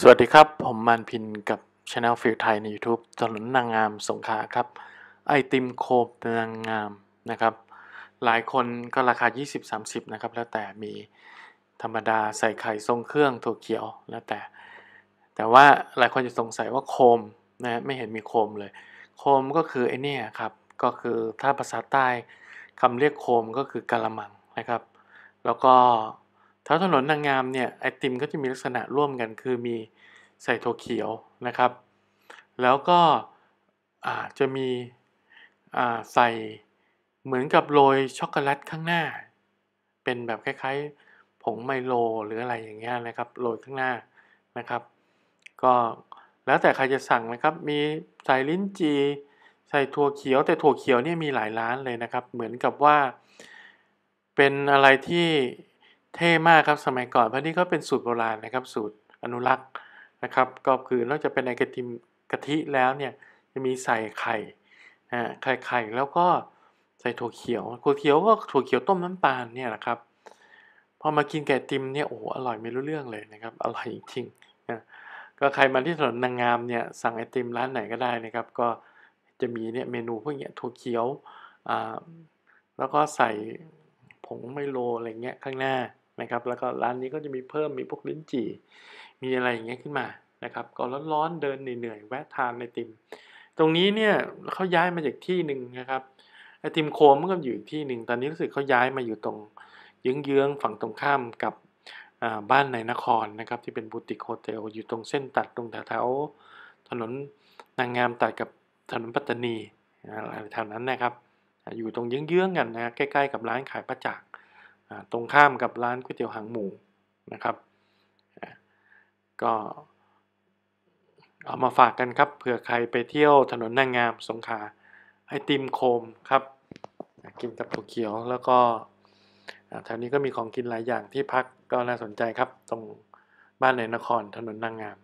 สวัสดีครับผมมานพินกับช anel ฟิลไทยใน YouTube ถนนนางงามสงขาครับ ไอติมโคบนางงามนะครับ หลายคนก็ราคา 20-30 นะครับ แล้วแต่มีธรรมดาใส่ไข่ทรงเครื่องถั่วเขียวแล้วแต่ แต่ว่าหลายคนจะสงสัยว่าโคมนะไม่เห็นมีโคมเลย โคมก็คือไอเนี่ยครับ ก็คือถ้าภาษาใต้คำเรียกโคมก็คือกะละมังนะครับ แล้วก็แถวถนนนางงามเนี่ยไอติมก็จะมีลักษณะร่วมกัน คือมีใส่ถั่วเขียวนะครับแล้วก็จะมีใส่เหมือนกับโรยช็อกโกแลตข้างหน้า เป็นแบบคล้ายๆผงไมโลหรืออะไรอย่างเงี้ยนะครับโรยข้างหน้านะครับก็แล้วแต่ใครจะสั่งนะครับมีใส่ลิ้นจีใส่ถั่วเขียว แต่ถั่วเขียวเนี่ยมีหลายร้านเลยนะครับ เหมือนกับว่า เป็นอะไรที่เท่มากครับสมัยก่อนเพราะนี่ก็เป็นสูตรโบราณนะครับสูตรอนุรักษ์นะครับ ก็คือนอกจากเป็นไอกะทิกะทิแล้วเนี่ยจะมีใส่ไข่นะไข่ไข่แล้วก็ใส่ถั่วเขียวถั่วเขียวก็ถั่วเขียวต้มน้ำตาลเนี่ยนะครับพอมากินแกะติมเนี่ยโอ้โหอร่อยไม่รู้เรื่องเลยนะครับอร่อยจริงๆนะก็ใครมาที่ถนนนางงามเนี่ยสั่งไอติมร้านไหนก็ได้นะครับ ก็จะมีเนี่ยเมนูพวกเนี้ยถั่วเขียวอ่าแล้วก็ใส่ผงไมโลอะไรเงี้ยข้างหน้านะครับแล้วก็ร้านนี้ก็จะมีเพิ่มมีพวกลิ้นจี่มีอะไรอย่างเงี้ยขึ้นมานะครับ ก็ร้อนๆเดินเหนื่อยๆแวะทานไอติม ตรงนี้เนี่ยเขาย้ายมาจากที่หนึ่งนะครับไอติมโคมมันก็อยู่ที่หนึ่งตอนนี้รู้สึกเขาย้ายมาอยู่ตรงเยื้องๆฝั่งตรงข้ามกับบ้านในนครนะครับที่เป็นบูติกโฮเทล อยู่ตรงเส้นตัดตรงแถวถนนนางงามตัดกับถนนปัตตานีอะไรแถวนั้นนะครับ อยู่ตรงเยื้องๆกันนะใกล้ ๆกับร้านขายประจักษ์ตรงข้ามกับร้านก๋วยเตี๋ยวหางหมู นะครับ ก็เอามาฝากกันครับเผื่อใครไปเที่ยวถนนนางงามสงขาไอติมโคมครับ กินกับถั่วเขียว แล้วก็แถวนี้ก็มีของกินหลายอย่างที่พักก็น่าสนใจครับ ตรงบ้านในนครถนนนางงาม